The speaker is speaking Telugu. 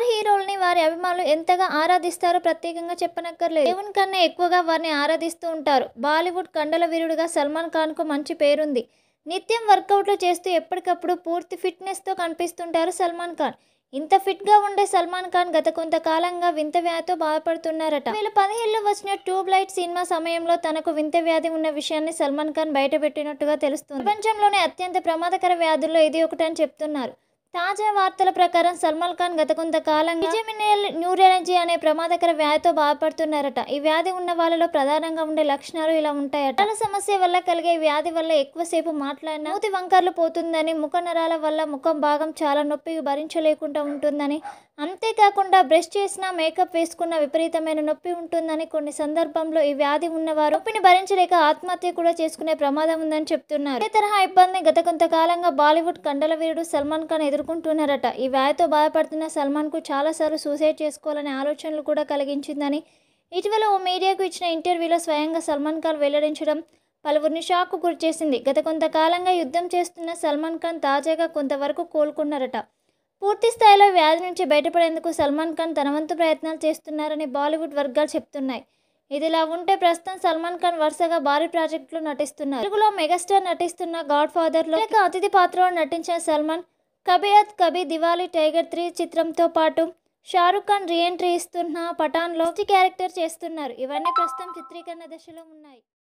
స్టార్ హీరోల్ని వారి అభిమానులు ఎంతగా ఆరాధిస్తారో ప్రత్యేకంగా చెప్పనక్కర్లేదు దేవుని కన్నా ఎక్కువగా వారిని ఆరాధిస్తూ ఉంటారు బాలీవుడ్ కండల వీరుడుగా సల్మాన్ ఖాన్ కు మంచి పేరుంది నిత్యం వర్కౌట్లు చేస్తూ ఎప్పటికప్పుడు పూర్తి ఫిట్నెస్తో కనిపిస్తుంటారు సల్మాన్ ఖాన్ ఇంత ఫిట్ గా ఉండే సల్మాన్ ఖాన్ గత కొంతకాలంగా వింత వ్యాధితో బాధపడుతున్నారట వీళ్ళు పదిహేళ్ళలో వచ్చిన ట్యూబ్ లైట్ సినిమా సమయంలో తనకు వింత వ్యాధి ఉన్న విషయాన్ని సల్మాన్ ఖాన్ బయటపెట్టినట్టుగా తెలుస్తుంది ప్రపంచంలోనే అత్యంత ప్రమాదకర వ్యాధుల్లో ఇది ఒకటని చెప్తున్నారు తాజా వార్తల ప్రకారం సల్మాన్ ఖాన్ గత కాలం విజమినియల్ న్యూరాలజీ అనే ప్రమాదకర వ్యాధితో బాధపడుతున్నారట ఈ వ్యాధి ఉన్న వాళ్ళలో ప్రధానంగా ఉండే లక్షణాలు ఇలా ఉంటాయట నరాల సమస్య వల్ల కలిగే వ్యాధి వల్ల ఎక్కువసేపు మాట్లాడిన మూతి వంకర్లు పోతుందని ముఖ నరాల వల్ల ముఖం భాగం చాలా నొప్పి భరించలేకుండా ఉంటుందని అంతేకాకుండా బ్రష్ చేసిన మేకప్ వేసుకున్న విపరీతమైన నొప్పి ఉంటుందని కొన్ని సందర్భంలో ఈ వ్యాధి ఉన్నవారు నొప్పిని భరించలేక ఆత్మహత్య కూడా చేసుకునే ప్రమాదం ఉందని చెప్తున్నారు ఇదే తరహా ఇబ్బంది గత కొంతకాలంగా బాలీవుడ్ కండల వీరుడు సల్మాన్ ఖాన్ ఎదురు ఎదుర్కొంటున్నారట ఈ వ్యాధితో బాధపడుతున్న సల్మాన్కు చాలాసార్లు సూసైడ్ చేసుకోవాలనే ఆలోచనలు కూడా కలిగించిందని ఇటీవల ఓ మీడియాకు ఇచ్చిన ఇంటర్వ్యూలో స్వయంగా సల్మాన్ ఖాన్ వెల్లడించడం పలువురిని షాక్కు గురిచేసింది గత కొంతకాలంగా యుద్ధం చేస్తున్న సల్మాన్ ఖాన్ తాజాగా కొంతవరకు కోలుకున్నారట పూర్తి స్థాయిలో వ్యాధి నుంచి బయటపడేందుకు సల్మాన్ ఖాన్ తనవంతు ప్రయత్నాలు చేస్తున్నారని బాలీవుడ్ వర్గాలు చెప్తున్నాయి ఇదిలా ఉంటే ప్రస్తుతం సల్మాన్ ఖాన్ వరుసగా భారీ ప్రాజెక్టులు నటిస్తున్నారు తెలుగులో మెగాస్టార్ నటిస్తున్న గాడ్ ఫాదర్లో అతిథి పాత్రలో నటించిన సల్మాన్ కబీయత్ కబీ దివాలి టైగర్ త్రీ చిత్రంతో పాటు షారుఖ్ ఖాన్ రీఎంట్రీ ఇస్తున్న పఠాన్లో క్యారెక్టర్ చేస్తున్నారు ఇవన్నీ ప్రస్తుతం చిత్రీకరణ దశలో ఉన్నాయి